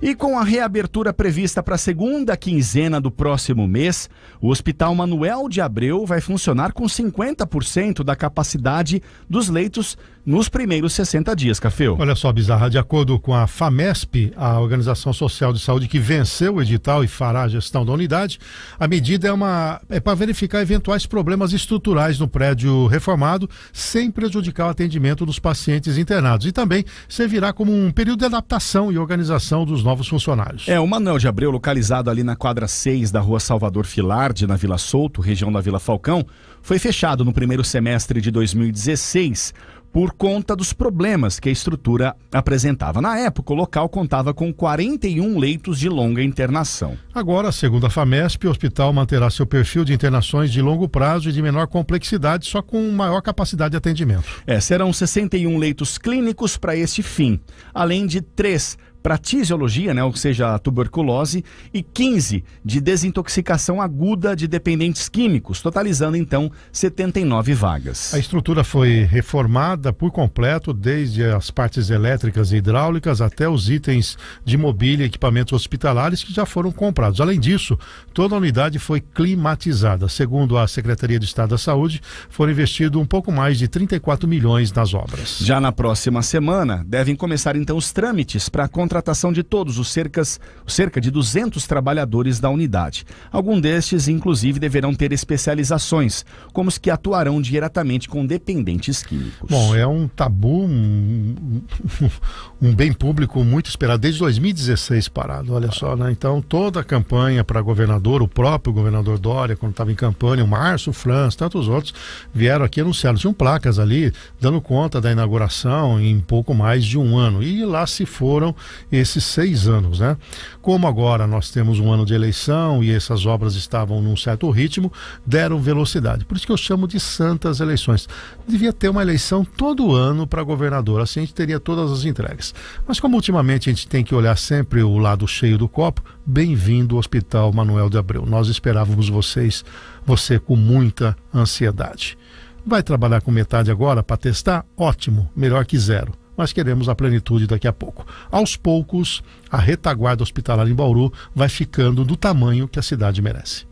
E com a reabertura prevista para a segunda quinzena do próximo mês, o Hospital Manuel de Abreu vai funcionar com 50% da capacidade dos leitos nos primeiros 60 dias, Caféu. Olha só, Bizarra, de acordo com a FAMESP, a Organização Social de Saúde que venceu o edital e fará a gestão da unidade, a medida é, é para verificar eventuais problemas estruturais no prédio reformado, sem prejudicar o atendimento dos pacientes internados. E também servirá como um período de adaptação e organização dos novos funcionários. É, o Manuel de Abreu, localizado ali na quadra 6 da rua Salvador Filardi, na Vila Souto, região da Vila Falcão, foi fechado no primeiro semestre de 2016 por conta dos problemas que a estrutura apresentava. Na época, o local contava com 41 leitos de longa internação. Agora, segundo a FAMESP, o hospital manterá seu perfil de internações de longo prazo e de menor complexidade, só com maior capacidade de atendimento. É, serão 61 leitos clínicos para este fim, além de três para tisiologia, né, ou seja, a tuberculose, e 15 de desintoxicação aguda de dependentes químicos, totalizando então 79 vagas. A estrutura foi reformada por completo, desde as partes elétricas e hidráulicas até os itens de mobília e equipamentos hospitalares que já foram comprados. Além disso, toda a unidade foi climatizada. Segundo a Secretaria de Estado da Saúde, foram investidos um pouco mais de 34 milhões nas obras. Já na próxima semana, devem começar então os trâmites para a contratação contratação de todos os cercas, cerca de 200 trabalhadores da unidade. Alguns destes, inclusive, deverão ter especializações, como os que atuarão diretamente com dependentes químicos. Bom, é um tabu, um, um bem público muito esperado, desde 2016 parado, olha só, né? Então, toda a campanha para governador, o próprio governador Dória, quando estava em campanha, o Márcio, o Franz, tantos outros, vieram aqui anunciando Tinham placas ali, dando conta da inauguração em pouco mais de um ano. E lá se foram esses seis anos, né? Como agora nós temos um ano de eleição e essas obras estavam num certo ritmo, deram velocidade. Por isso que eu chamo de santas eleições. Devia ter uma eleição todo ano para governador, assim a gente teria todas as entregas. Mas como ultimamente a gente tem que olhar sempre o lado cheio do copo, bem-vindo ao Hospital Manuel de Abreu. Nós esperávamos vocês, você com muita ansiedade. Vai trabalhar com metade agora para testar? Ótimo, melhor que zero mas queremos a plenitude daqui a pouco. Aos poucos, a retaguarda hospitalar em Bauru vai ficando do tamanho que a cidade merece.